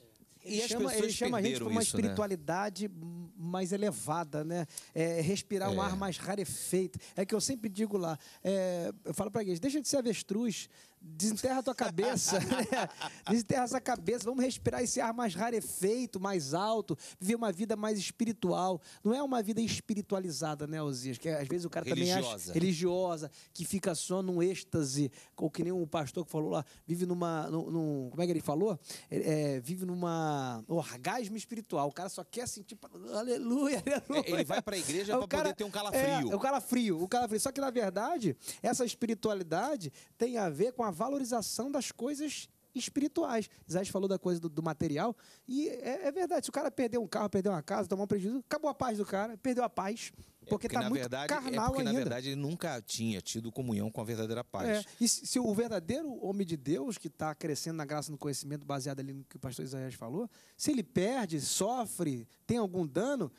E ele chama, ele chama a gente para uma isso, né? espiritualidade né? mais elevada, né? É, respirar é. um ar mais rarefeito. É que eu sempre digo lá, é, eu falo para eles, deixa de ser avestruz, desenterra a tua cabeça, né? desenterra essa cabeça, vamos respirar esse ar mais rarefeito, mais alto, viver uma vida mais espiritual. Não é uma vida espiritualizada, né, Osias? Que às vezes o cara religiosa. também acha religiosa, que fica só num êxtase, ou que nem o um pastor que falou lá, vive numa. Num, num como é que ele falou? É, é vive numa orgasmo espiritual. O cara só quer sentir. Aleluia, aleluia. É, ele vai pra igreja para poder ter um calafrio. É, o calafrio, o calafrio. Só que, na verdade, essa espiritualidade tem a ver com a valorização das coisas espirituais. Isaías falou da coisa do, do material, e é, é, verdade. Se o cara perdeu um carro, perdeu uma casa, tomou um prejuízo, acabou a paz do cara, perdeu a paz, é porque é muito verdade, carnal é porque, ainda. na verdade, ele nunca tinha tido comunhão com a verdadeira paz. É. E se, se o verdadeiro homem de Deus, que está crescendo na graça no conhecimento, baseado ali no que o pastor Isaías falou, se ele perde, sofre, tem algum dano,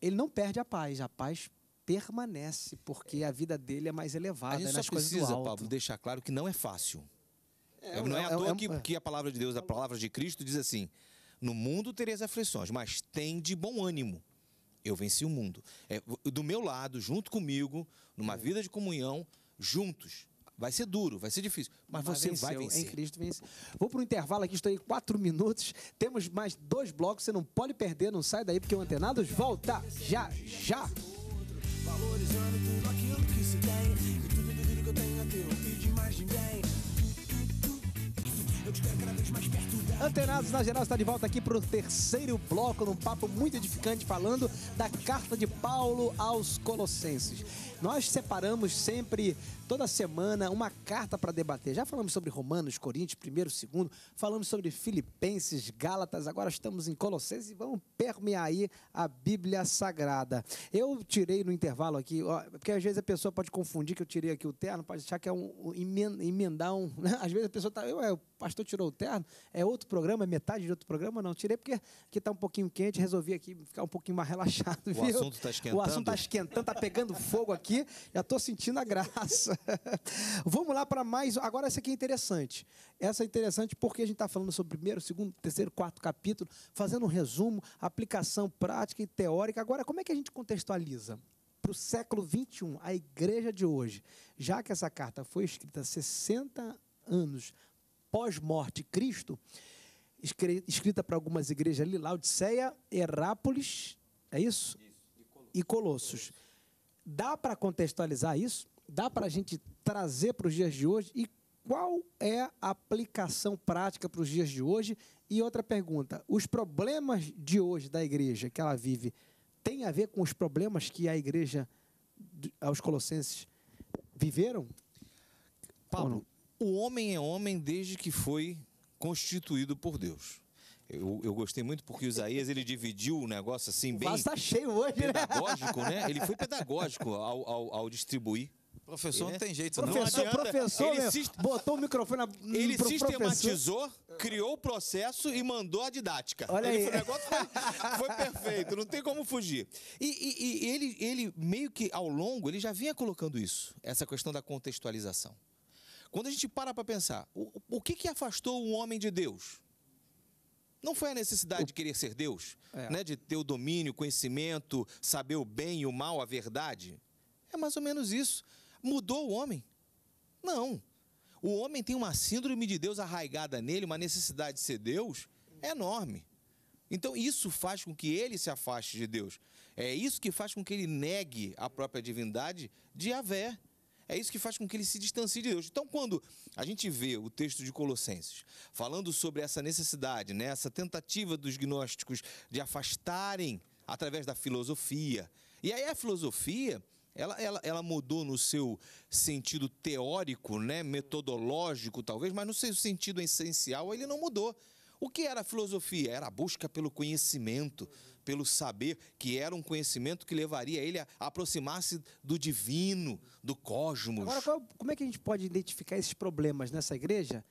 ele não perde a paz. A paz permanece, porque é. a vida dele é mais elevada. A gente né, só precisa, Pablo, deixar claro que não é fácil. É, não é, é à é toa é, que, é. que, a palavra de Deus, a palavra de Cristo, diz assim: No mundo tereis aflições, mas tem de bom ânimo. Eu venci o mundo. do meu lado, junto comigo, numa vida de comunhão, juntos. Vai ser duro, vai ser difícil, mas, mas você venceu, vai vencer. Em Cristo vence. Vou para o intervalo aqui, estou aí quatro minutos. Temos mais dois blocos, você não pode perder, não sai daí, porque o Antenados volta já, já. I'm tudo aqui. Antenados na geral está de volta aqui para o terceiro bloco, num papo muito edificante, falando da carta de Paulo aos Colossenses. Nós separamos sempre, toda semana, uma carta para debater. Já falamos sobre Romanos, Coríntios, primeiro, segundo, falamos sobre Filipenses, Gálatas, agora estamos em Colossenses e vamos permear aí a Bíblia Sagrada. Eu tirei no intervalo aqui, ó, porque às vezes a pessoa pode confundir que eu tirei aqui o terno, pode achar que é um, um emendar um. Né? Às vezes a pessoa está. Eu, eu é, pastor tirou o terno, é outro programa, é metade de outro programa? Não, tirei porque aqui está um pouquinho quente, resolvi aqui ficar um pouquinho mais relaxado. O assunto está esquentando. O assunto está esquentando, está pegando fogo aqui, já estou sentindo a graça. Vamos lá para mais. Agora, essa aqui é interessante. Essa é interessante porque a gente está falando sobre primeiro, segundo, terceiro, quarto capítulo, fazendo um resumo, aplicação prática e teórica. Agora, como é que a gente contextualiza? para o século 21, a igreja de hoje, já que essa carta foi escrita 60 anos pós-morte Cristo, escrita para algumas igrejas ali, Laodiceia, Herápolis, é isso? E, Colossos. e Colossos. Dá para contextualizar isso? Dá para a gente trazer para os dias de hoje? E qual é a aplicação prática para os dias de hoje? E outra pergunta: os problemas de hoje da igreja que ela vive tem a ver com os problemas que a igreja aos colossenses viveram? Paulo, o homem é homem desde que foi constituído por Deus. Eu, eu, gostei muito porque o Isaías ele dividiu o negócio assim bem. Mas tá cheio hoje, né? Pedagógico, né? Ele foi pedagógico ao, ao, ao distribuir. Professor é. não tem jeito, professor, não. Professor, ele sist... botou o microfone na Ele pro sistematizou, professor. criou o processo e mandou a didática. Olha ele, aí. O negócio foi, foi, perfeito, não tem como fugir. E, e, e ele, ele, meio que ao longo, ele já vinha colocando isso, essa questão da contextualização. Quando a gente para para pensar, o, o que, que afastou o homem de Deus? Não foi a necessidade de querer ser Deus, é. né? de ter o domínio, conhecimento, saber o bem e o mal, a verdade. É mais ou menos isso. Mudou o homem? Não. O homem tem uma síndrome de Deus arraigada nele, uma necessidade de ser Deus enorme. Então isso faz com que ele se afaste de Deus. É isso que faz com que ele negue a própria divindade de haver. É isso que faz com que ele se distancie de Deus. Então, quando a gente vê o texto de Colossenses falando sobre essa necessidade, né, essa tentativa dos gnósticos de afastarem através da filosofia, e aí a filosofia. Ela, ela, ela mudou no seu sentido teórico, né, metodológico talvez, mas no seu sentido essencial ele não mudou. O que era a filosofia? Era a busca pelo conhecimento pelo saber, que era um conhecimento que levaria ele a aproximar-se do divino, do cosmos. Agora, qual, como é que a gente pode identificar esses problemas nessa igreja?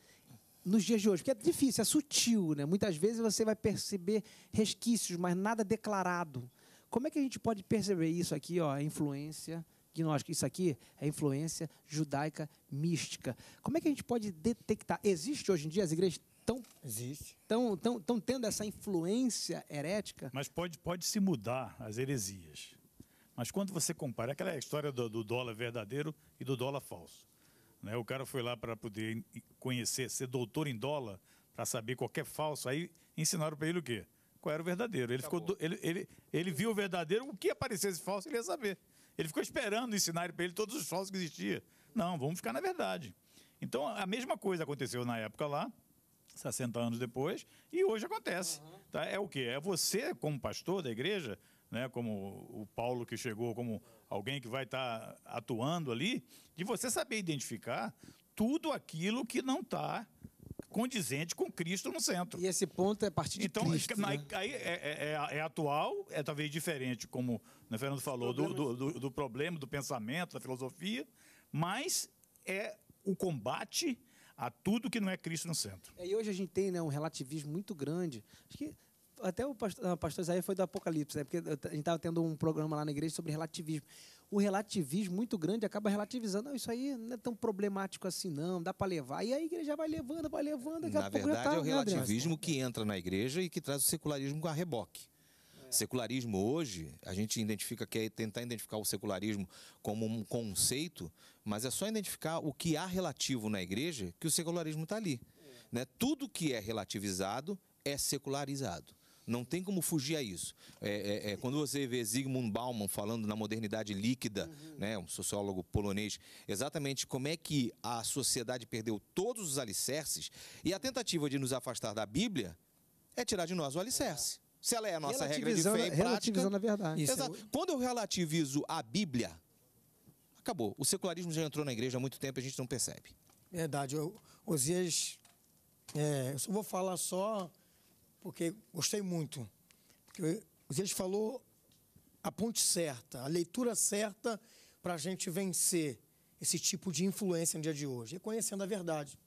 Nos dias de hoje, porque é difícil, é sutil, né? Muitas vezes você vai perceber resquícios, mas nada declarado. Como é que a gente pode perceber isso aqui, ó, a é influência gnóstica? Isso aqui é influência judaica mística. Como é que a gente pode detectar? Existe hoje em dia as igrejas então, Existe. Estão, estão, estão tendo essa influência herética. Mas pode, pode se mudar as heresias. Mas quando você compara, aquela é história do, do dólar verdadeiro e do dólar falso. Né? O cara foi lá para poder conhecer, ser doutor em dólar, para saber qualquer é falso. Aí ensinaram para ele o quê? Qual era o verdadeiro. Ele, Acabou. ficou, ele, ele, ele viu o verdadeiro, o que aparecesse falso, ele ia saber. Ele ficou esperando ensinar para ele todos os falsos que existiam. Não, vamos ficar na verdade. Então, a mesma coisa aconteceu na época lá 60 anos depois, e hoje acontece. Uhum. Tá? É o quê? É você, como pastor da igreja, né, como o Paulo que chegou como alguém que vai estar tá atuando ali, de você saber identificar tudo aquilo que não está condizente com Cristo no centro. E esse ponto é a partir de então, é Cristo. Então, né? aí é, é, é, é, atual, é talvez diferente, como o né, Fernando falou, do, do, do, do problema, do pensamento, da filosofia, mas é o combate a tudo que não é Cristo no centro. É, e hoje a gente tem né, um relativismo muito grande. Acho que até o pastor, pastor Isaías foi do Apocalipse, né? porque a gente estava tendo um programa lá na igreja sobre relativismo. O relativismo muito grande acaba relativizando, não, isso aí não é tão problemático assim, não, dá para levar. E a igreja vai levando, vai levando. Daqui na a verdade, pouco já tá, é o relativismo né, que entra na igreja e que traz o secularismo a reboque. É. Secularismo hoje, a gente identifica que é tentar identificar o secularismo como um conceito, mas é só identificar o que há relativo na igreja que o secularismo está ali. É. Né? Tudo que é relativizado é secularizado. Não tem como fugir a isso. É, é, é, quando você vê Zygmunt Bauman falando na modernidade líquida, uhum. né, um sociólogo polonês, exatamente como é que a sociedade perdeu todos os alicerces e a tentativa de nos afastar da Bíblia é tirar de nós o alicerce. É. Se ela é a nossa regra de fé e prática. Relativizando a verdade. Exato. É Quando eu relativizo a Bíblia, acabou. O secularismo já entrou na igreja há muito tempo e a gente não percebe. Verdade. Eu, Osias, é, eu só vou falar só porque gostei muito. Porque Osias falou a ponte certa, a leitura certa para a gente vencer esse tipo de influência no dia de hoje. É conhecendo a verdade.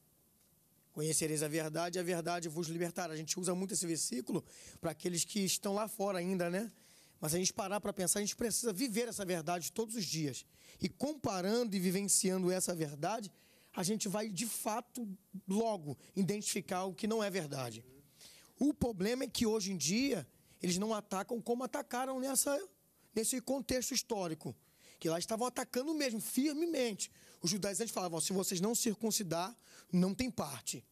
Conhecereis a verdade, a verdade vos libertará. A gente usa muito esse versículo para aqueles que estão lá fora ainda, né? Mas a gente parar para pensar, a gente precisa viver essa verdade todos os dias. E comparando e vivenciando essa verdade, a gente vai de fato logo identificar o que não é verdade. O problema é que hoje em dia eles não atacam como atacaram nessa, nesse contexto histórico. Que lá estavam atacando mesmo, firmemente. Os judaizantes falavam: se vocês não circuncidar, não tem parte.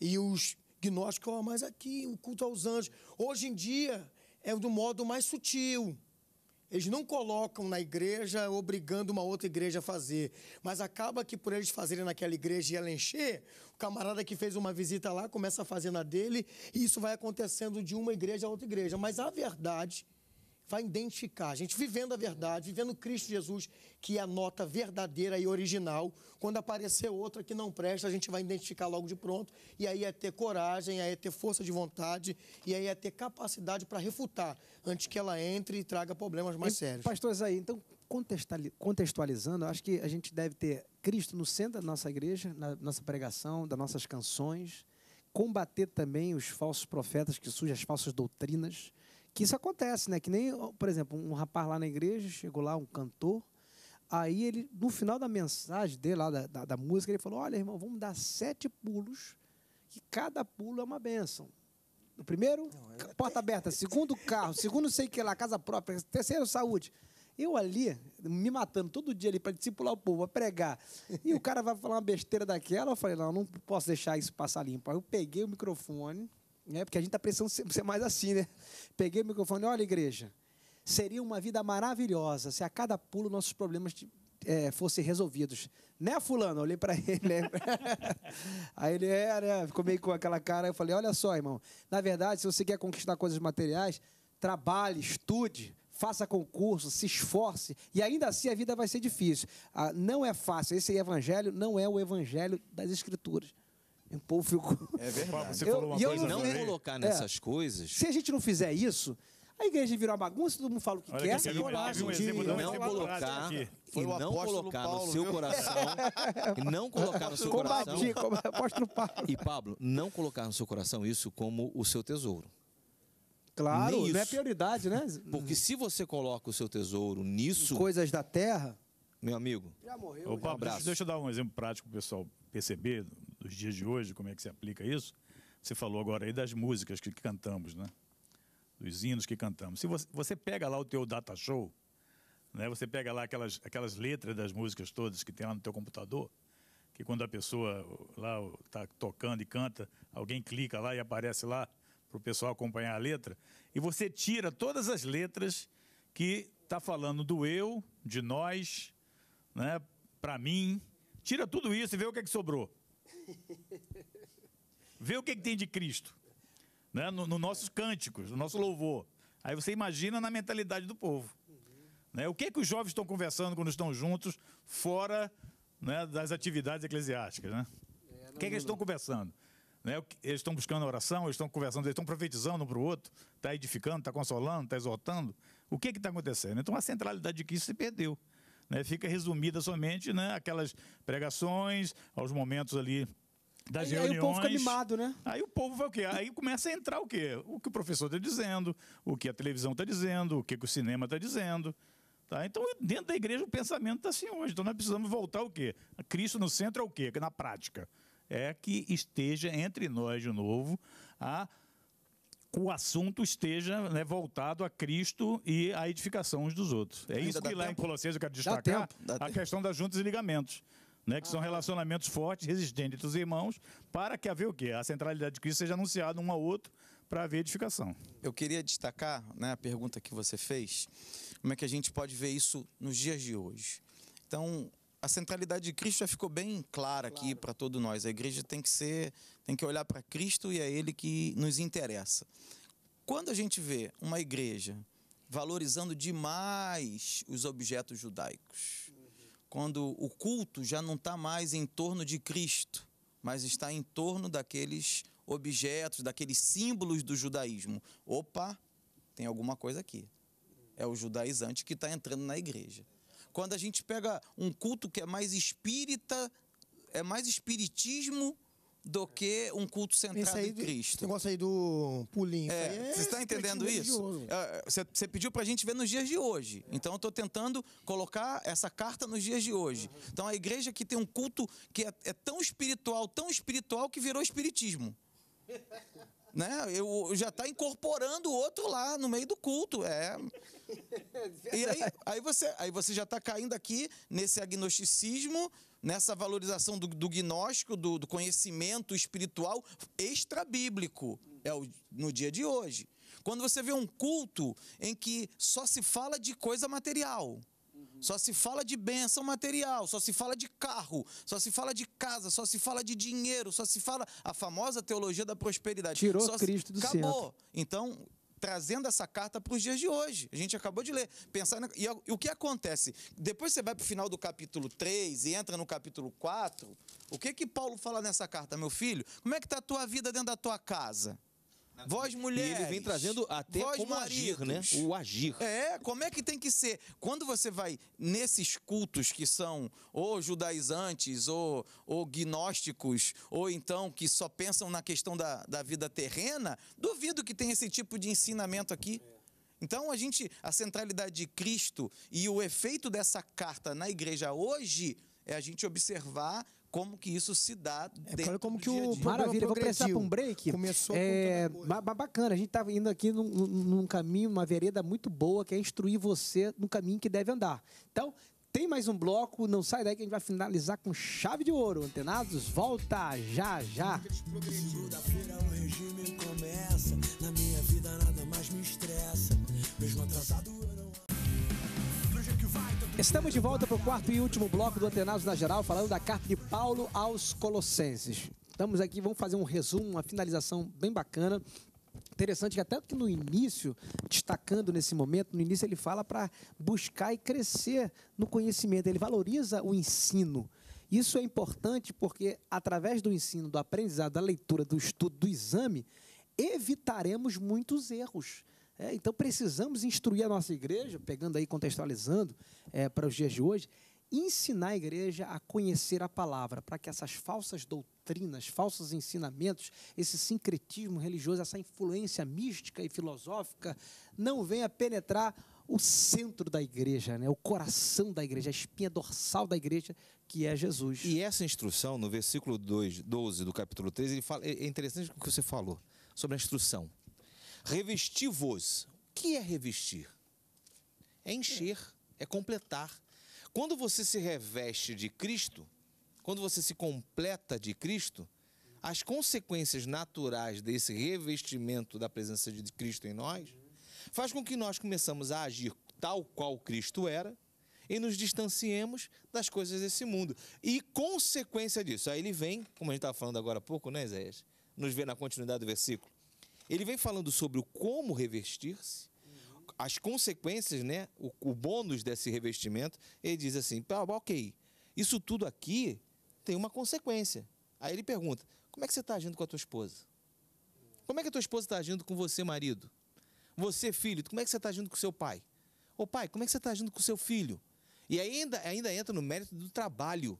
E os gnósticos, oh, mas aqui o culto aos anjos. Hoje em dia é do modo mais sutil. Eles não colocam na igreja obrigando uma outra igreja a fazer. Mas acaba que por eles fazerem naquela igreja e ela encher, o camarada que fez uma visita lá começa a fazer na dele, e isso vai acontecendo de uma igreja a outra igreja. Mas a verdade vai identificar, a gente vivendo a verdade, vivendo Cristo Jesus, que é a nota verdadeira e original. Quando aparecer outra que não presta, a gente vai identificar logo de pronto, e aí é ter coragem, aí é ter força de vontade, e aí é ter capacidade para refutar, antes que ela entre e traga problemas mais e, sérios. Pastores aí, então, contextualizando, acho que a gente deve ter Cristo no centro da nossa igreja, na nossa pregação, das nossas canções, combater também os falsos profetas que surgem, as falsas doutrinas, que isso acontece, né? Que nem, por exemplo, um rapaz lá na igreja, chegou lá, um cantor, aí ele, no final da mensagem dele, lá da, da, da música, ele falou: Olha, irmão, vamos dar sete pulos, que cada pulo é uma bênção. No primeiro, não, eu... É porta aberta. Segundo, carro. Segundo, sei que lá, casa própria. Terceiro, saúde. Eu ali, me matando todo dia ali para discipular o povo, a pregar. E o cara vai falar uma besteira daquela. Eu falei: Não, não posso deixar isso passar limpo. Aí eu peguei o microfone né? porque a gente está precisando ser mais assim, né? Peguei o microfone, olha, igreja, seria uma vida maravilhosa se a cada pulo nossos problemas é, fossem resolvidos. Né, fulano? olhei para ele. Né? aí ele é, né? ficou meio com aquela cara. Eu falei, olha só, irmão, na verdade, se você quer conquistar coisas materiais, trabalhe, estude, faça concurso, se esforce, e ainda assim a vida vai ser difícil. Ah, não é fácil. Esse evangelho não é o evangelho das escrituras. O povo ficou. É verdade. Você falou uma eu, coisa eu não, não colocar é. nessas é. coisas. Se a gente não fizer isso, a igreja virou uma bagunça, todo mundo fala o que Olha quer, que é bobagem. Um de... Não, não colocar, e não colocar Paulo, no seu viu? Né? coração, e não colocar no seu Combati, coração. Paulo. E Pablo, não colocar no seu coração isso como o seu tesouro. Claro, isso. não é prioridade, né? Porque se você coloca o seu tesouro nisso. Coisas da terra. Meu amigo. Já morreu. Pablo, Deixa, deixa eu dar um exemplo prático para o pessoal perceber dos dias de hoje, como é que se aplica isso, você falou agora aí das músicas que, que cantamos, né? Dos hinos que cantamos. Se você, você, pega lá o teu data show, né? Você pega lá aquelas, aquelas letras das músicas todas que tem lá no teu computador, que quando a pessoa lá está tocando e canta, alguém clica lá e aparece lá para o pessoal acompanhar a letra, e você tira todas as letras que está falando do eu, de nós, né? Para mim, tira tudo isso e vê o que, é que sobrou. Vê o que, que tem de Cristo. Né? Nos no nossos cânticos, no nosso louvor. Aí você imagina na mentalidade do povo. Né? O que, que os jovens estão conversando quando estão juntos, fora né, das atividades eclesiásticas? Né? É, o que, que eles estão conversando? Né? Eles estão buscando oração, eles estão conversando, eles estão profetizando um para o outro, está edificando, está consolando, está exortando. O que está acontecendo? Então a centralidade de Cristo se perdeu né, fica resumida somente né, aquelas pregações, aos momentos ali das aí, reuniões. Aí o povo fica animado, né? Aí o povo vai o quê? Aí começa a entrar o quê? O que o professor está dizendo, o que a televisão está dizendo, o que, que o cinema está dizendo. Tá? Então, dentro da igreja, o pensamento está assim hoje. Então, nós precisamos voltar o quê? A Cristo no centro é o quê? Na prática. É que esteja entre nós de novo a o assunto esteja né, voltado a Cristo e à edificação uns dos outros. É Ainda isso que lá tempo. em Colossenses eu quero destacar, dá tempo, dá a tempo. questão das juntas e ligamentos. Né, que ah, são relacionamentos fortes, resistentes entre os irmãos, para que haver o quê? A centralidade de Cristo seja anunciada um ao outro para haver edificação. Eu queria destacar né, a pergunta que você fez, como é que a gente pode ver isso nos dias de hoje. Então, a centralidade de Cristo já ficou bem clara claro. aqui para todos nós. A igreja tem que ser, tem que olhar para Cristo e é ele que nos interessa. Quando a gente vê uma igreja valorizando demais os objetos judaicos, quando o culto já não está mais em torno de Cristo, mas está em torno daqueles objetos, daqueles símbolos do judaísmo. Opa, tem alguma coisa aqui. É o judaizante que está entrando na igreja. Quando a gente pega um culto que é mais espírita, é mais espiritismo do que um culto centrado aí, em Cristo. Esse negócio aí do pulinho. É, é você está entendendo isso? É, você, você pediu para a gente ver nos dias de hoje. É. Então, eu estou tentando colocar essa carta nos dias de hoje. Uhum. Então, a igreja que tem um culto que é, é tão espiritual, tão espiritual, que virou espiritismo. né? Eu, já está incorporando o outro lá no meio do culto. É... e aí, aí, você, aí você já está caindo aqui nesse agnosticismo, nessa valorização do, do gnóstico, do, do, conhecimento espiritual extra-bíblico é o, no dia de hoje. Quando você vê um culto em que só se fala de coisa material, só se fala de benção material, só se fala de carro, só se fala de casa, só se fala de dinheiro, só se fala a famosa teologia da prosperidade. Tirou só Cristo se... do Acabou. centro. Acabou. Então, trazendo essa carta para os dias de hoje. A gente acabou de ler. Pensar na... e, o que acontece? Depois você vai para o final do capítulo 3 e entra no capítulo 4. O que que Paulo fala nessa carta, meu filho? Como é que está a tua vida dentro da tua casa? vós mulheres. ele vem trazendo até como maridos. agir, né? O agir. É, como é que tem que ser? Quando você vai nesses cultos que são ou judaizantes, ou, ou gnósticos, ou então que só pensam na questão da, da vida terrena, duvido que tenha esse tipo de ensinamento aqui. Então a gente, a centralidade de Cristo e o efeito dessa carta na igreja hoje é a gente observar como que isso se dá é, como que o dia maravilha vou começar para um break começou é com bacana a gente estava tá indo aqui num, num, caminho uma vereda muito boa que é instruir você no caminho que deve andar então tem mais um bloco não sai daí que a gente vai finalizar com chave de ouro antenados volta já já Estamos de volta para o quarto e último bloco do Antenados na Geral, falando da carta de Paulo aos Colossenses. Estamos aqui, vamos fazer um resumo, uma finalização bem bacana. Interessante que até que no início, destacando nesse momento, no início ele fala para buscar e crescer no conhecimento, ele valoriza o ensino. Isso é importante porque, através do ensino, do aprendizado, da leitura, do estudo, do exame, evitaremos muitos erros. É, então precisamos instruir a nossa igreja, pegando aí, contextualizando é, para os dias de hoje, ensinar a igreja a conhecer a palavra, para que essas falsas doutrinas, falsos ensinamentos, esse sincretismo religioso, essa influência mística e filosófica não venha penetrar o centro da igreja, né? o coração da igreja, a espinha dorsal da igreja, que é Jesus. E essa instrução, no versículo 2, 12 do capítulo 3, ele fala, é, é interessante o que você falou sobre a instrução. Revesti-vos. O que é revestir? É encher, é completar. Quando você se reveste de Cristo, quando você se completa de Cristo, as consequências naturais desse revestimento da presença de Cristo em nós faz com que nós começamos a agir tal qual Cristo era e nos distanciemos das coisas desse mundo. E consequência disso, aí ele vem, como a gente estava falando agora há pouco, né, Isaías? Nos vê na continuidade do versículo. Ele vem falando sobre o como revestir-se, as consequências, né, o, o, bônus desse revestimento, ele diz assim, ok, isso tudo aqui tem uma consequência. Aí ele pergunta, como é que você está agindo com a tua esposa? Como é que a tua esposa está agindo com você, marido? Você, filho, como é que você está agindo com seu pai? Ô pai, como é que você está agindo com seu filho? E ainda, ainda entra no mérito do trabalho.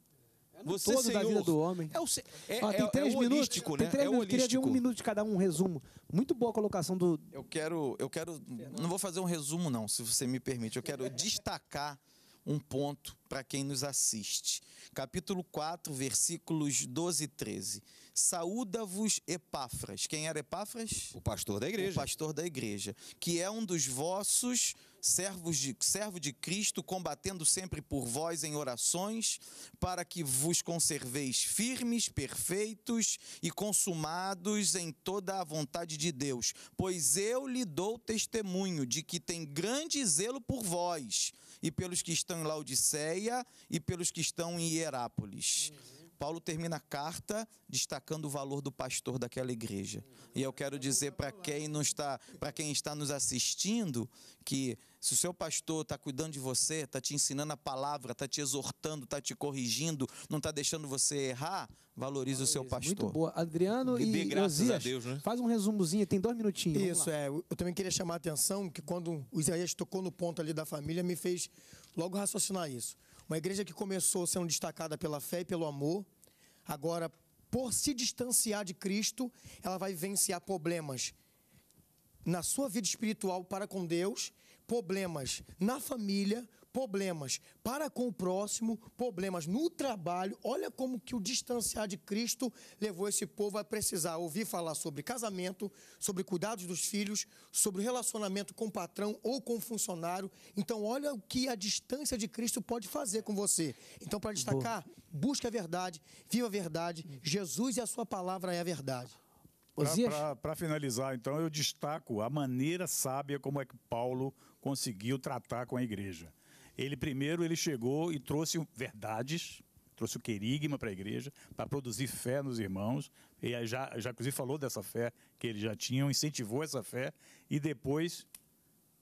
Você, todo Senhor, da vida do homem. É o, é, Ó, tem três é, é minutos. Né? Tem três é minutos. Né? É queria de um minuto de cada um, um resumo. Muito boa a colocação do. Eu quero, eu quero. Não vou fazer um resumo não, se você me permite. Eu quero destacar um ponto para quem nos assiste. Capítulo 4, versículos 12 e 13. Saúda-vos Epáfras. Quem era Epáfras? O pastor da igreja. O pastor da igreja, que é um dos vossos servos de, servo de Cristo, combatendo sempre por vós em orações, para que vos conserveis firmes, perfeitos e consumados em toda a vontade de Deus. Pois eu lhe dou testemunho de que tem grande zelo por vós, e pelos que estão em Laodiceia, e pelos que estão em Hierápolis. Uhum. Paulo termina a carta destacando o valor do pastor daquela igreja. E eu quero dizer para quem não está, para quem está nos assistindo que se o seu pastor está cuidando de você, está te ensinando a palavra, está te exortando, está te corrigindo, não está deixando você errar, valorize o seu pastor. Muito boa. Adriano e, e graças Osias, a Deus, né? faz um resumozinho, tem dois minutinhos. Isso, é. Eu também queria chamar a atenção que quando o Isaías tocou no ponto ali da família, me fez logo raciocinar isso. Uma igreja que começou sendo destacada pela fé e pelo amor, agora, por se distanciar de Cristo, ela vai vencer problemas na sua vida espiritual para com Deus problemas na família, problemas para com o próximo, problemas no trabalho. Olha como que o distanciar de Cristo levou esse povo a precisar ouvir falar sobre casamento, sobre cuidados dos filhos, sobre relacionamento com o patrão ou com o funcionário. Então, olha o que a distância de Cristo pode fazer com você. Então, para destacar, busque a verdade, viva a verdade. Jesus e a sua palavra é a verdade. Para finalizar, então, eu destaco a maneira sábia como é que Paulo conseguiu tratar com a igreja. Ele primeiro ele chegou e trouxe verdades, trouxe o querigma para a igreja, para produzir fé nos irmãos. E já, já inclusive falou dessa fé que eles já tinham, incentivou essa fé e depois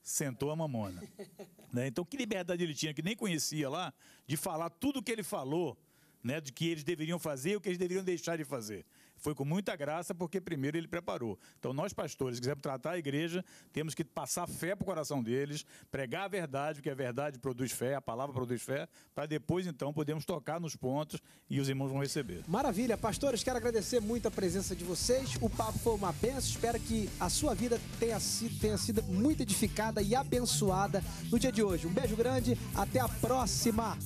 sentou a mamona. né? Então, que liberdade ele tinha, que nem conhecia lá, de falar tudo o que ele falou, né, de que eles deveriam fazer e o que eles deveriam deixar de fazer. Foi com muita graça, porque primeiro ele preparou. Então, nós pastores, quisermos tratar a igreja, temos que passar fé para o coração deles, pregar a verdade, porque a verdade produz fé, a palavra produz fé, para depois, então, podermos tocar nos pontos e os irmãos vão receber. Maravilha. Pastores, quero agradecer muito a presença de vocês. O papo foi uma benção. Espero que a sua vida tenha sido, tenha sido muito edificada e abençoada no dia de hoje. Um beijo grande. Até a próxima.